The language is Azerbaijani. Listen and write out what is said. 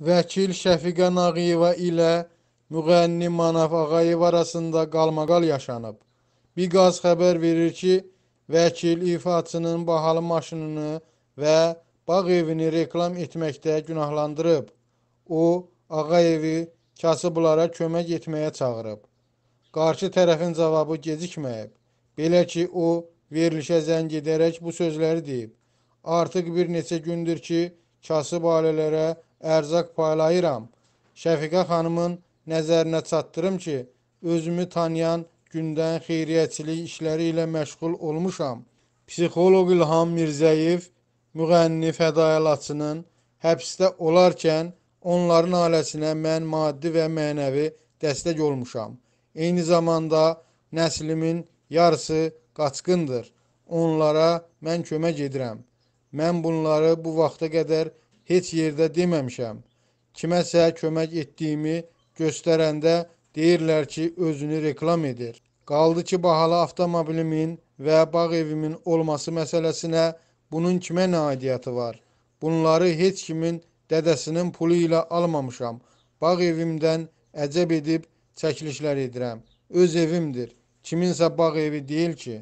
vəkil Şəfiqə Nağiyeva ilə müğənni Manaf Ağayev arasında qalmaqal yaşanıb. Biqaz xəbər verir ki, vəkil ifaçının bahalı maşınını və bağ evini reklam etməkdə günahlandırıb. O, Ağayevi kasıblara kömək etməyə çağırıb. Qarşı tərəfin cavabı gecikməyib. Belə ki, o, verilişə zəng edərək bu sözləri deyib. Artıq bir neçə gündür ki, kasıb ailələrə ərzaq paylayıram. Şəfiqə xanımın nəzərinə çatdırım ki, özümü tanıyan gündən xeyriyyəçilik işləri ilə məşğul olmuşam. Psixoloq İlham Mirzəyev müğənni fədailaçının həbsdə olarkən onların ailəsinə mən maddi və mənəvi dəstək olmuşam. Eyni zamanda nəslimin yarısı qaçqındır. Onlara mən kömək edirəm. Mən bunları bu vaxta qədər heç yerdə deməmişəm. Kiməsə kömək etdiyimi göstərəndə deyirlər ki, özünü reklam edir. Qaldı ki, bahalı avtomobilimin və bağ evimin olması məsələsinə bunun kimə nadiyyəti var? Bunları heç kimin dədəsinin pulu ilə almamışam. Bağ evimdən əcəb edib çəkilişlər edirəm. Öz evimdir. Kiminsə bağ evi deyil ki.